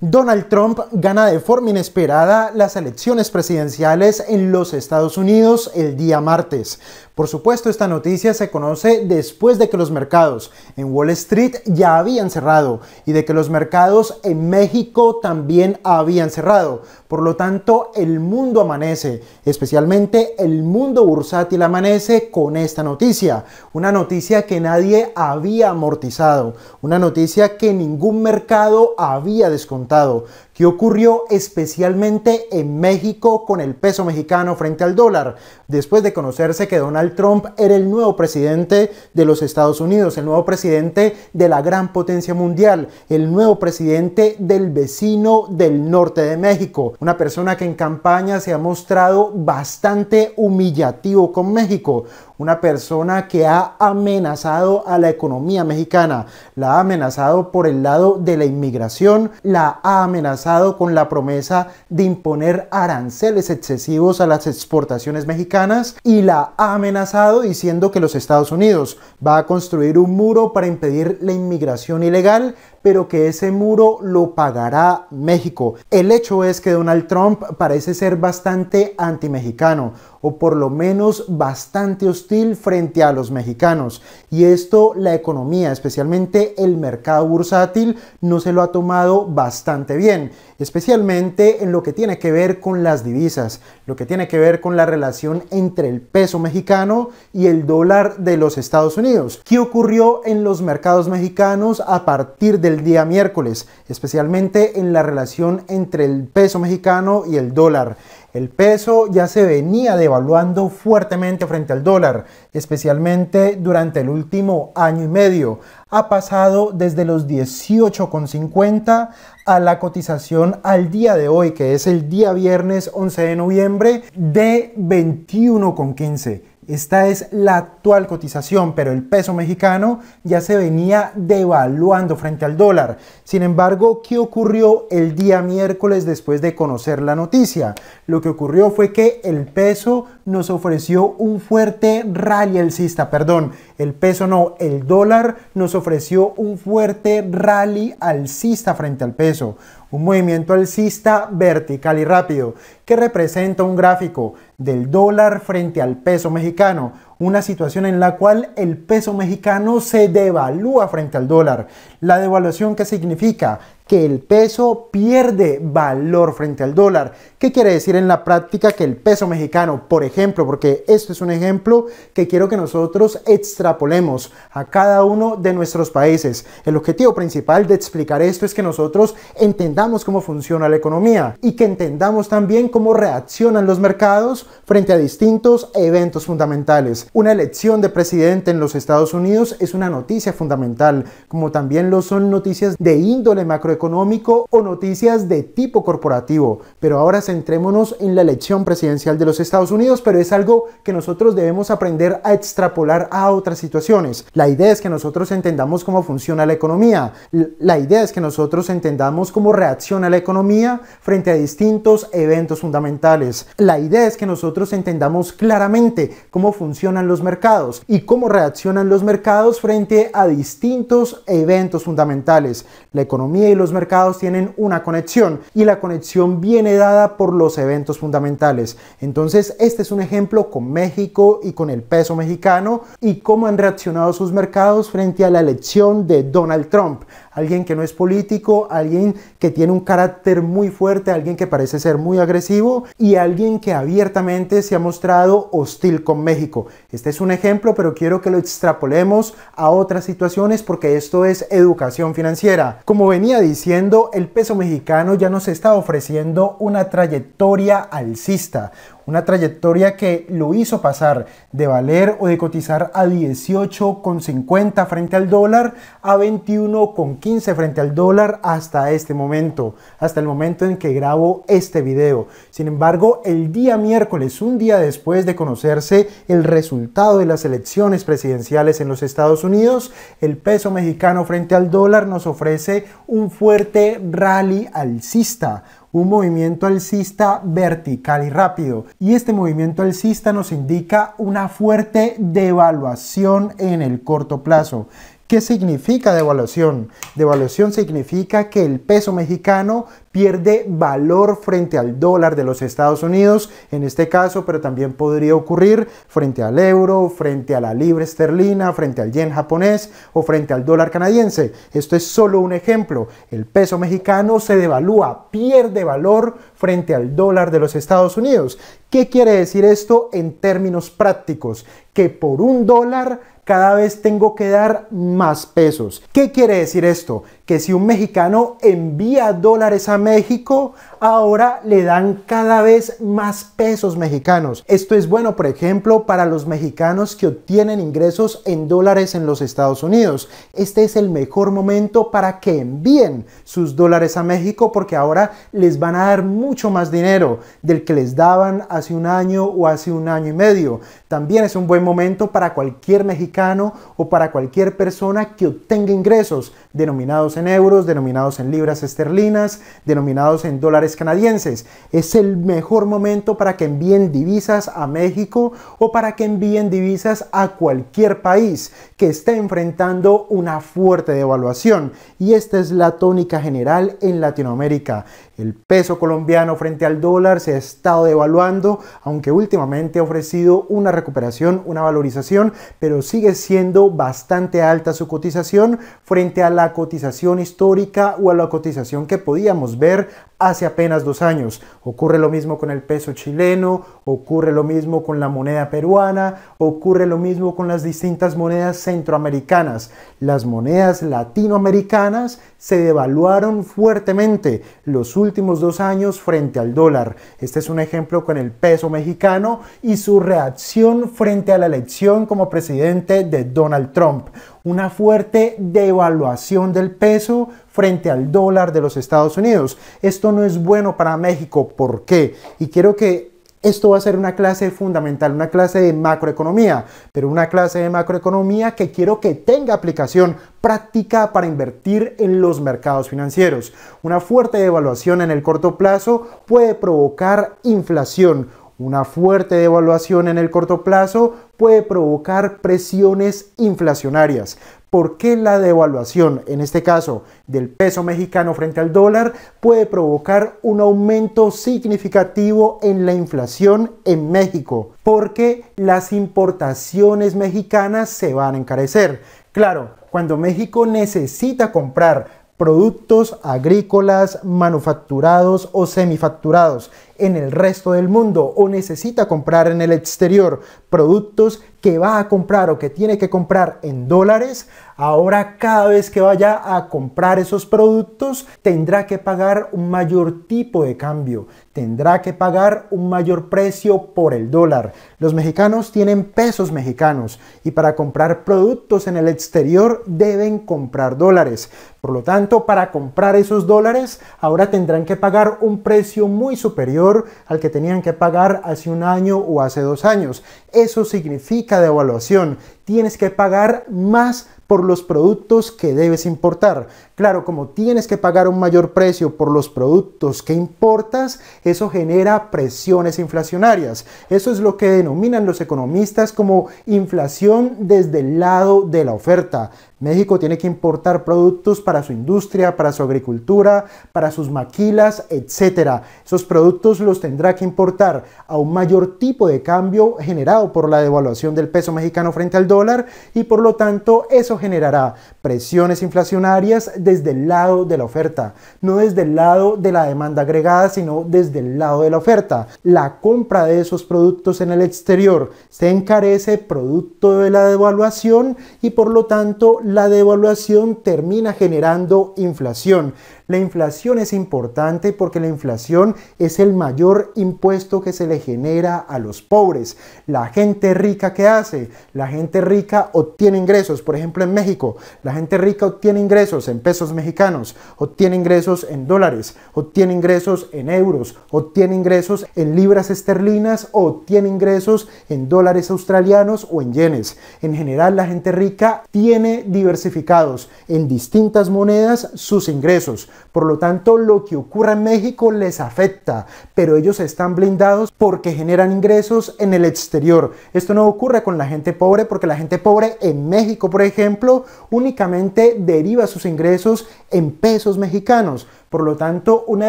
Donald Trump gana de forma inesperada las elecciones presidenciales en los Estados Unidos el día martes. Por supuesto, esta noticia se conoce después de que los mercados en Wall Street ya habían cerrado y de que los mercados en México también habían cerrado, por lo tanto, el mundo amanece, especialmente el mundo bursátil amanece con esta noticia. Una noticia que nadie había amortizado, una noticia que ningún mercado había descontado, ¿Qué ocurrió especialmente en México con el peso mexicano frente al dólar? Después de conocerse que Donald Trump era el nuevo presidente de los Estados Unidos, el nuevo presidente de la gran potencia mundial, el nuevo presidente del vecino del norte de México, una persona que en campaña se ha mostrado bastante humillativo con México, una persona que ha amenazado a la economía mexicana, la ha amenazado por el lado de la inmigración, la ha amenazado con la promesa de imponer aranceles excesivos a las exportaciones mexicanas y la ha amenazado diciendo que los Estados Unidos va a construir un muro para impedir la inmigración ilegal pero que ese muro lo pagará México. El hecho es que Donald Trump parece ser bastante anti-mexicano o por lo menos bastante hostil frente a los mexicanos. Y esto la economía, especialmente el mercado bursátil, no se lo ha tomado bastante bien, especialmente en lo que tiene que ver con las divisas, lo que tiene que ver con la relación entre el peso mexicano y el dólar de los Estados Unidos. ¿Qué ocurrió en los mercados mexicanos a partir del el día miércoles, especialmente en la relación entre el peso mexicano y el dólar. El peso ya se venía devaluando fuertemente frente al dólar, especialmente durante el último año y medio. Ha pasado desde los 18,50 a la cotización al día de hoy, que es el día viernes 11 de noviembre, de 21,15. Esta es la actual cotización, pero el peso mexicano ya se venía devaluando frente al dólar. Sin embargo, ¿qué ocurrió el día miércoles después de conocer la noticia? Lo que ocurrió fue que el peso nos ofreció un fuerte rally alcista, perdón. El peso no, el dólar nos ofreció un fuerte rally alcista frente al peso, un movimiento alcista vertical y rápido que representa un gráfico del dólar frente al peso mexicano, una situación en la cual el peso mexicano se devalúa frente al dólar. La devaluación que significa que el peso pierde valor frente al dólar. ¿Qué quiere decir en la práctica que el peso mexicano, por ejemplo, porque esto es un ejemplo que quiero que nosotros extrapolemos a cada uno de nuestros países? El objetivo principal de explicar esto es que nosotros entendamos cómo funciona la economía y que entendamos también cómo reaccionan los mercados frente a distintos eventos fundamentales. Una elección de presidente en los Estados Unidos es una noticia fundamental, como también lo son noticias de índole macroeconómica económico o noticias de tipo corporativo. Pero ahora centrémonos en la elección presidencial de los Estados Unidos, pero es algo que nosotros debemos aprender a extrapolar a otras situaciones. La idea es que nosotros entendamos cómo funciona la economía. La idea es que nosotros entendamos cómo reacciona la economía frente a distintos eventos fundamentales. La idea es que nosotros entendamos claramente cómo funcionan los mercados y cómo reaccionan los mercados frente a distintos eventos fundamentales. La economía y los los mercados tienen una conexión y la conexión viene dada por los eventos fundamentales. Entonces, este es un ejemplo con México y con el peso mexicano y cómo han reaccionado sus mercados frente a la elección de Donald Trump alguien que no es político, alguien que tiene un carácter muy fuerte, alguien que parece ser muy agresivo y alguien que abiertamente se ha mostrado hostil con México. Este es un ejemplo, pero quiero que lo extrapolemos a otras situaciones porque esto es educación financiera. Como venía diciendo, el peso mexicano ya nos está ofreciendo una trayectoria alcista, una trayectoria que lo hizo pasar de valer o de cotizar a 18,50 frente al dólar a 21,15 frente al dólar hasta este momento, hasta el momento en que grabo este video. Sin embargo, el día miércoles, un día después de conocerse el resultado de las elecciones presidenciales en los Estados Unidos, el peso mexicano frente al dólar nos ofrece un fuerte rally alcista un movimiento alcista vertical y rápido. Y este movimiento alcista nos indica una fuerte devaluación en el corto plazo. ¿Qué significa devaluación? Devaluación significa que el peso mexicano pierde valor frente al dólar de los Estados Unidos, en este caso, pero también podría ocurrir frente al euro, frente a la libra esterlina, frente al yen japonés o frente al dólar canadiense. Esto es solo un ejemplo. El peso mexicano se devalúa, pierde valor frente al dólar de los Estados Unidos. ¿Qué quiere decir esto en términos prácticos? Que por un dólar cada vez tengo que dar más pesos. ¿Qué quiere decir esto? que si un mexicano envía dólares a México, ahora le dan cada vez más pesos mexicanos. Esto es bueno, por ejemplo, para los mexicanos que obtienen ingresos en dólares en los Estados Unidos. Este es el mejor momento para que envíen sus dólares a México porque ahora les van a dar mucho más dinero del que les daban hace un año o hace un año y medio. También es un buen momento para cualquier mexicano o para cualquier persona que obtenga ingresos denominados en euros, denominados en libras esterlinas, denominados en dólares canadienses. Es el mejor momento para que envíen divisas a México o para que envíen divisas a cualquier país que esté enfrentando una fuerte devaluación. Y esta es la tónica general en Latinoamérica. El peso colombiano frente al dólar se ha estado devaluando, aunque últimamente ha ofrecido una recuperación, una valorización, pero sigue siendo bastante alta su cotización frente a la cotización histórica o a la cotización que podíamos ver hace apenas dos años. Ocurre lo mismo con el peso chileno, ocurre lo mismo con la moneda peruana, ocurre lo mismo con las distintas monedas centroamericanas. Las monedas latinoamericanas se devaluaron fuertemente los últimos dos años frente al dólar. Este es un ejemplo con el peso mexicano y su reacción frente a la elección como presidente de Donald Trump. Una fuerte devaluación del peso frente al dólar de los Estados Unidos. Esto no es bueno para México. ¿Por qué? Y quiero que esto va a ser una clase fundamental, una clase de macroeconomía, pero una clase de macroeconomía que quiero que tenga aplicación práctica para invertir en los mercados financieros. Una fuerte devaluación en el corto plazo puede provocar inflación una fuerte devaluación en el corto plazo puede provocar presiones inflacionarias. ¿Por qué la devaluación, en este caso del peso mexicano frente al dólar, puede provocar un aumento significativo en la inflación en México? Porque las importaciones mexicanas se van a encarecer. Claro, cuando México necesita comprar productos agrícolas, manufacturados o semifacturados en el resto del mundo o necesita comprar en el exterior productos que va a comprar o que tiene que comprar en dólares, ahora cada vez que vaya a comprar esos productos tendrá que pagar un mayor tipo de cambio, tendrá que pagar un mayor precio por el dólar. Los mexicanos tienen pesos mexicanos y para comprar productos en el exterior deben comprar dólares. Por lo tanto, para comprar esos dólares ahora tendrán que pagar un precio muy superior al que tenían que pagar hace un año o hace dos años. Eso significa devaluación. Tienes que pagar más por los productos que debes importar. Claro, como tienes que pagar un mayor precio por los productos que importas, eso genera presiones inflacionarias. Eso es lo que denominan los economistas como inflación desde el lado de la oferta. México tiene que importar productos para su industria, para su agricultura, para sus maquilas, etc. Esos productos los tendrá que importar a un mayor tipo de cambio generado por la devaluación del peso mexicano frente al dólar y por lo tanto eso generará presiones inflacionarias desde el lado de la oferta, no desde el lado de la demanda agregada, sino desde el lado de la oferta. La compra de esos productos en el exterior se encarece producto de la devaluación y por lo tanto la devaluación termina generando inflación. La inflación es importante porque la inflación es el mayor impuesto que se le genera a los pobres. La gente rica, ¿qué hace? La gente rica obtiene ingresos. Por ejemplo, en México, la gente rica obtiene ingresos en pesos mexicanos, obtiene ingresos en dólares, obtiene ingresos en euros, obtiene ingresos en libras esterlinas obtiene ingresos en dólares australianos o en yenes. En general, la gente rica tiene diversificados en distintas monedas sus ingresos. Por lo tanto, lo que ocurra en México les afecta, pero ellos están blindados porque generan ingresos en el exterior. Esto no ocurre con la gente pobre porque la gente pobre en México, por ejemplo, únicamente deriva sus ingresos en pesos mexicanos. Por lo tanto, una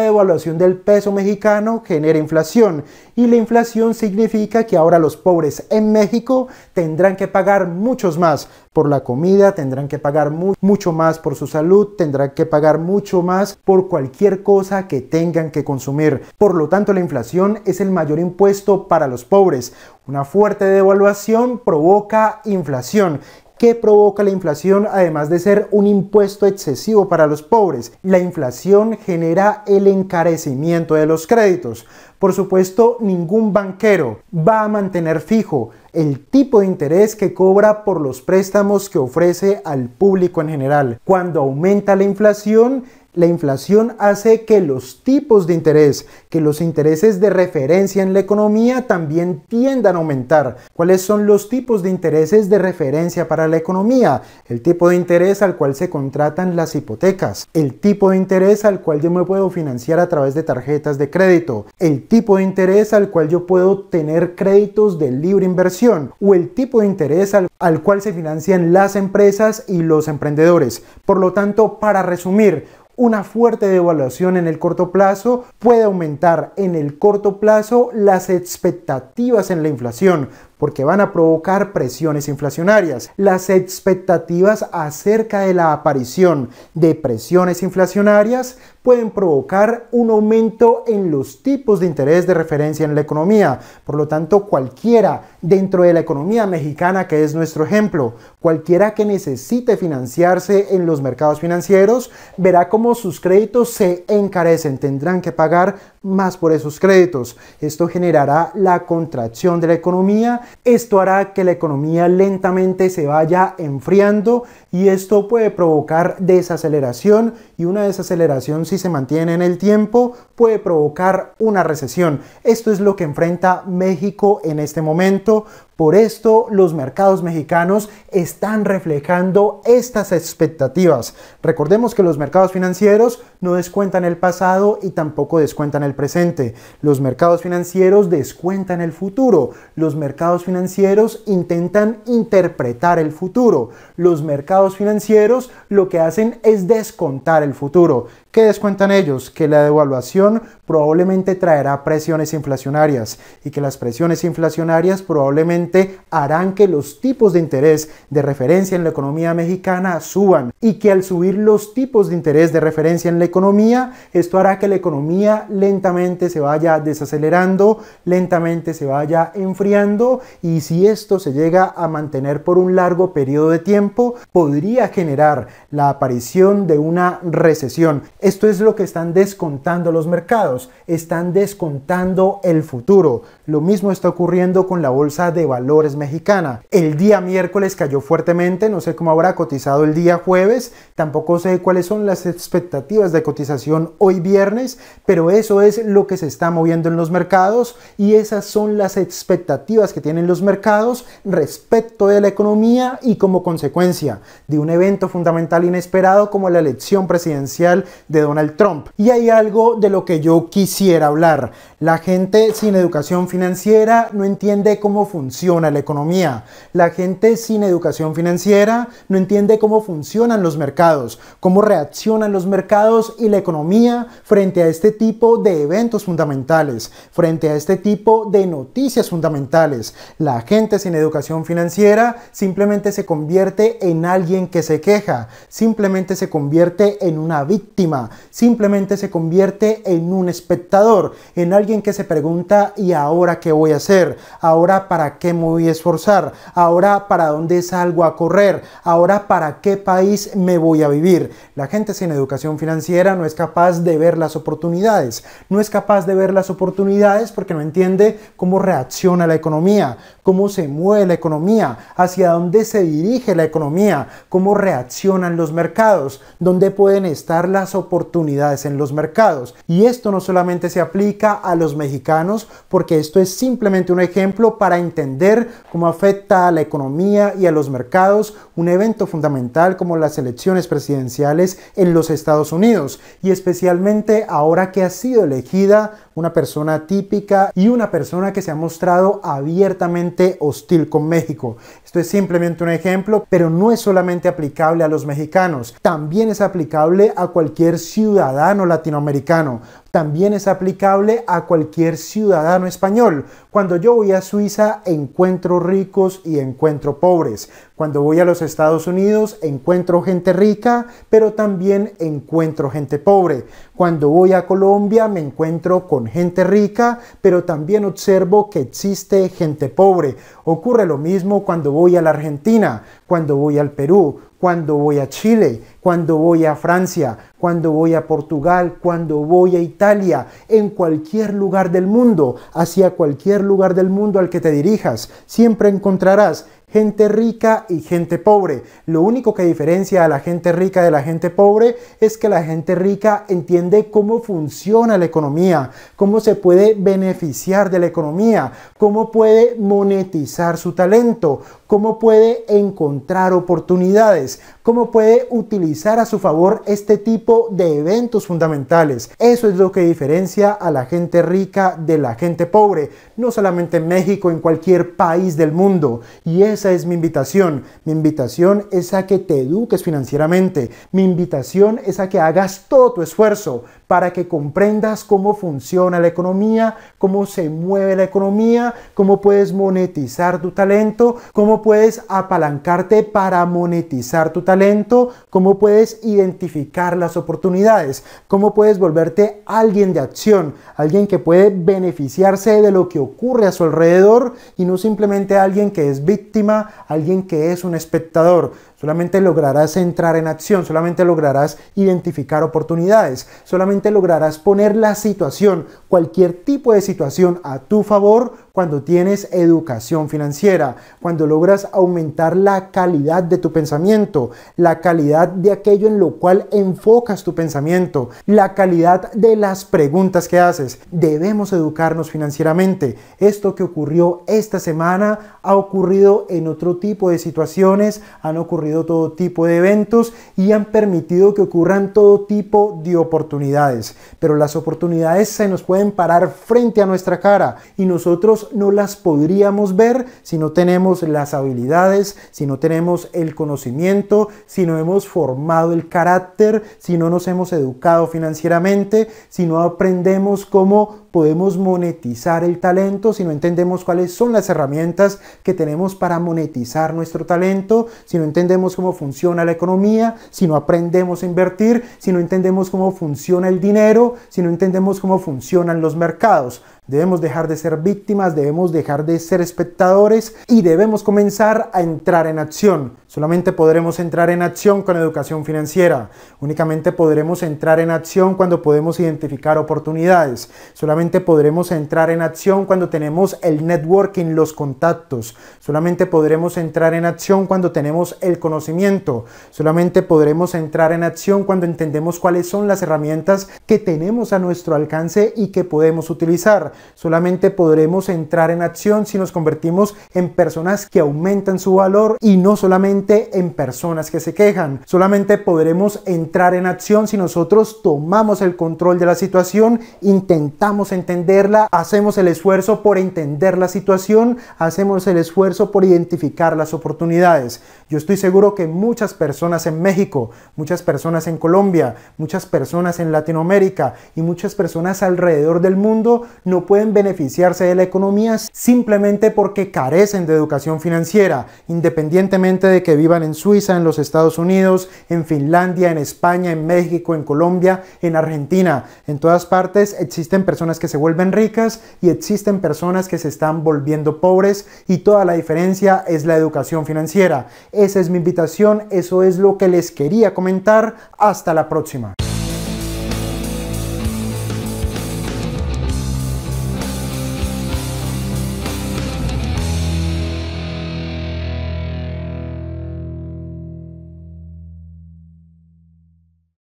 devaluación del peso mexicano genera inflación y la inflación significa que ahora los pobres en México tendrán que pagar muchos más por la comida, tendrán que pagar mucho más por su salud, tendrán que pagar mucho más por cualquier cosa que tengan que consumir. Por lo tanto, la inflación es el mayor impuesto para los pobres. Una fuerte devaluación provoca inflación ¿Qué provoca la inflación además de ser un impuesto excesivo para los pobres. La inflación genera el encarecimiento de los créditos. Por supuesto, ningún banquero va a mantener fijo el tipo de interés que cobra por los préstamos que ofrece al público en general. Cuando aumenta la inflación, la inflación hace que los tipos de interés, que los intereses de referencia en la economía también tiendan a aumentar. ¿Cuáles son los tipos de intereses de referencia para la economía? El tipo de interés al cual se contratan las hipotecas, el tipo de interés al cual yo me puedo financiar a través de tarjetas de crédito, el tipo de interés al cual yo puedo tener créditos de libre inversión o el tipo de interés al, cual se financian las empresas y los emprendedores. Por lo tanto, para resumir, una fuerte devaluación en el corto plazo puede aumentar en el corto plazo las expectativas en la inflación, porque van a provocar presiones inflacionarias. Las expectativas acerca de la aparición de presiones inflacionarias pueden provocar un aumento en los tipos de interés de referencia en la economía. Por lo tanto, cualquiera dentro de la economía mexicana, que es nuestro ejemplo, cualquiera que necesite financiarse en los mercados financieros, verá cómo sus créditos se encarecen, tendrán que pagar más por esos créditos. Esto generará la contracción de la economía esto hará que la economía lentamente se vaya enfriando y esto puede provocar desaceleración y una desaceleración si se mantiene en el tiempo puede provocar una recesión. Esto es lo que enfrenta México en este momento. Por esto los mercados mexicanos están reflejando estas expectativas. Recordemos que los mercados financieros no descuentan el pasado y tampoco descuentan el presente. Los mercados financieros descuentan el futuro. Los mercados financieros intentan interpretar el futuro. Los mercados financieros lo que hacen es descontar el futuro. ¿Qué descuentan ellos? Que la devaluación probablemente traerá presiones inflacionarias y que las presiones inflacionarias probablemente harán que los tipos de interés de referencia en la economía mexicana suban y que al subir los tipos de interés de referencia en la economía, esto hará que la economía lentamente se vaya desacelerando, lentamente se vaya enfriando y si esto se llega a mantener por un largo periodo de tiempo, podría generar la aparición de una recesión esto es lo que están descontando los mercados, están descontando el futuro. Lo mismo está ocurriendo con la Bolsa de Valores mexicana. El día miércoles cayó fuertemente, no sé cómo habrá cotizado el día jueves, tampoco sé cuáles son las expectativas de cotización hoy viernes, pero eso es lo que se está moviendo en los mercados y esas son las expectativas que tienen los mercados respecto de la economía y como consecuencia de un evento fundamental inesperado como la elección presidencial de Donald Trump. Y hay algo de lo que yo quisiera hablar. La gente sin educación financiera no entiende cómo funciona la economía. La gente sin educación financiera no entiende cómo funcionan los mercados, cómo reaccionan los mercados y la economía frente a este tipo de eventos fundamentales, frente a este tipo de noticias fundamentales. La gente sin educación financiera simplemente se convierte en alguien que se queja, simplemente se convierte en una víctima simplemente se convierte en un espectador, en alguien que se pregunta, ¿y ahora qué voy a hacer? ¿Ahora para qué me voy a esforzar? ¿Ahora para dónde salgo a correr? ¿Ahora para qué país me voy a vivir? La gente sin educación financiera no es capaz de ver las oportunidades, no es capaz de ver las oportunidades porque no entiende cómo reacciona la economía, cómo se mueve la economía, hacia dónde se dirige la economía, cómo reaccionan los mercados, dónde pueden estar las oportunidades oportunidades en los mercados. Y esto no solamente se aplica a los mexicanos, porque esto es simplemente un ejemplo para entender cómo afecta a la economía y a los mercados un evento fundamental como las elecciones presidenciales en los Estados Unidos, y especialmente ahora que ha sido elegida una persona típica y una persona que se ha mostrado abiertamente hostil con México. Esto es simplemente un ejemplo, pero no es solamente aplicable a los mexicanos, también es aplicable a cualquier ciudadano latinoamericano. También es aplicable a cualquier ciudadano español. Cuando yo voy a Suiza encuentro ricos y encuentro pobres. Cuando voy a los Estados Unidos encuentro gente rica, pero también encuentro gente pobre. Cuando voy a Colombia me encuentro con gente rica, pero también observo que existe gente pobre. Ocurre lo mismo cuando voy a la Argentina, cuando voy al Perú, cuando voy a Chile, cuando voy a Francia, cuando voy a Portugal, cuando voy a Italia, en cualquier lugar del mundo, hacia cualquier lugar del mundo al que te dirijas, siempre encontrarás gente rica y gente pobre. Lo único que diferencia a la gente rica de la gente pobre es que la gente rica entiende cómo funciona la economía, cómo se puede beneficiar de la economía, cómo puede monetizar su talento, cómo puede encontrar oportunidades, cómo puede utilizar a su favor este tipo de eventos fundamentales. Eso es lo que diferencia a la gente rica de la gente pobre, no solamente en México, en cualquier país del mundo. Y esa es mi invitación. Mi invitación es a que te eduques financieramente. Mi invitación es a que hagas todo tu esfuerzo para que comprendas cómo funciona la economía, cómo se mueve la economía, cómo puedes monetizar tu talento, cómo puedes apalancarte para monetizar tu talento lento? cómo puedes identificar las oportunidades, cómo puedes volverte alguien de acción, alguien que puede beneficiarse de lo que ocurre a su alrededor y no simplemente alguien que es víctima, alguien que es un espectador solamente lograrás entrar en acción, solamente lograrás identificar oportunidades, solamente lograrás poner la situación, cualquier tipo de situación a tu favor cuando tienes educación financiera, cuando logras aumentar la calidad de tu pensamiento, la calidad de aquello en lo cual enfocas tu pensamiento, la calidad de las preguntas que haces. Debemos educarnos financieramente. Esto que ocurrió esta semana ha ocurrido en otro tipo de situaciones, han ocurrido todo tipo de eventos y han permitido que ocurran todo tipo de oportunidades. Pero las oportunidades se nos pueden parar frente a nuestra cara y nosotros no las podríamos ver si no tenemos las habilidades, si no tenemos el conocimiento, si no hemos formado el carácter, si no nos hemos educado financieramente, si no aprendemos cómo podemos monetizar el talento, si no entendemos cuáles son las herramientas que tenemos para monetizar nuestro talento, si no entendemos cómo funciona la economía, si no aprendemos a invertir, si no entendemos cómo funciona el dinero, si no entendemos cómo funcionan los mercados. Debemos dejar de ser víctimas, debemos dejar de ser espectadores y debemos comenzar a entrar en acción. Solamente podremos entrar en acción con educación financiera. Únicamente podremos entrar en acción cuando podemos identificar oportunidades. Solamente podremos entrar en acción cuando tenemos el networking, los contactos. Solamente podremos entrar en acción cuando tenemos el conocimiento. Solamente podremos entrar en acción cuando entendemos cuáles son las herramientas que tenemos a nuestro alcance y que podemos utilizar. Solamente podremos entrar en acción si nos convertimos en personas que aumentan su valor y no solamente en personas que se quejan. Solamente podremos entrar en acción si nosotros tomamos el control de la situación, intentamos entenderla, hacemos el esfuerzo por entender la situación, hacemos el esfuerzo por identificar las oportunidades. Yo estoy seguro que muchas personas en México, muchas personas en Colombia, muchas personas en Latinoamérica y muchas personas alrededor del mundo no pueden beneficiarse de la economía simplemente porque carecen de educación financiera, independientemente de que vivan en Suiza, en los Estados Unidos, en Finlandia, en España, en México, en Colombia, en Argentina. En todas partes existen personas que se vuelven ricas y existen personas que se están volviendo pobres y toda la diferencia es la educación financiera. Esa es mi invitación, eso es lo que les quería comentar. Hasta la próxima.